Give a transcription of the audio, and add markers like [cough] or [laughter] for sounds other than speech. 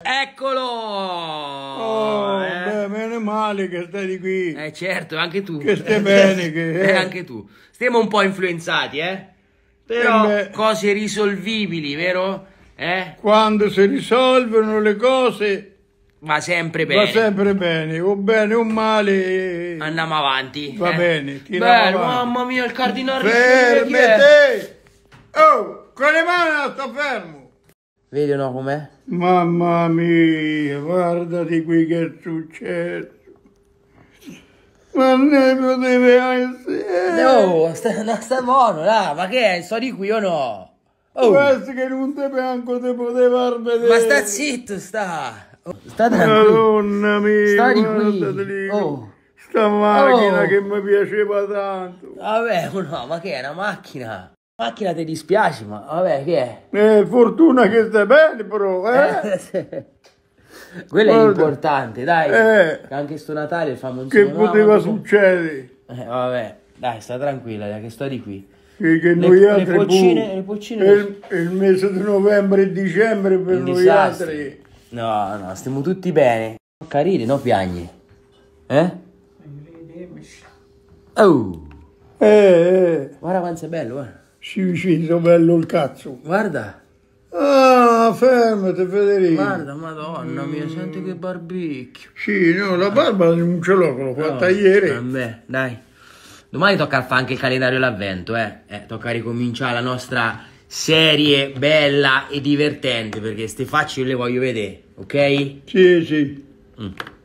Eccolo! Oh, eh. beh, meno male che stai di qui. Eh certo, anche tu. Che stai bene che... Eh, [laughs] anche tu. Stiamo un po' influenzati, eh? Però eh cose risolvibili, vero? Eh? Quando si risolvono le cose... Va sempre bene. Va sempre bene, o bene o male. Eh, Andiamo avanti. Va eh? bene. Bello, avanti. mamma mia, il cardinale... te! Oh, con le mani sta fermo! Vedono com'è? Mamma mia, guarda qui che è successo. Ma ne poteva essere. No, sta, no, sta buono, là. ma che è? Sto di qui o no? Oh. Questo che non te bianco te poteva vedere. Ma sta zitto, sta. Sta Madonna qui. mia, sta di qui. Oh. Sta macchina oh. che mi piaceva tanto. Vabbè, oh no, ma che è una macchina? Macchina ti dispiace, ma vabbè, che è? Eh, fortuna che stai bene, però, eh? eh [laughs] Quello Guarda. è importante, dai. Eh. anche sto Natale famo un Che poteva mamma, succedere? Eh, vabbè, dai, sta tranquilla, dai, che sto di qui. Che, che le, noi le, altri... Pulcine, le pulcine... Il, il, mese di novembre e dicembre per noi altri... No, no, stiamo tutti bene. Carini, no piagni. Eh? Oh! Eh, eh. Guarda quanto è bello, guarda. Ci ucciso bello il cazzo. Guarda. Ah, fermati Federico. Guarda, madonna mm. mia, senti che barbicchio. Sì, no, la barba non ce l'ho, l'ho fatta no, ieri. Vabbè, dai. Domani tocca fare anche il calendario dell'avvento, eh. eh. Tocca ricominciare la nostra serie bella e divertente, perché ste facce le voglio vedere, ok? Sì, sì. Mm.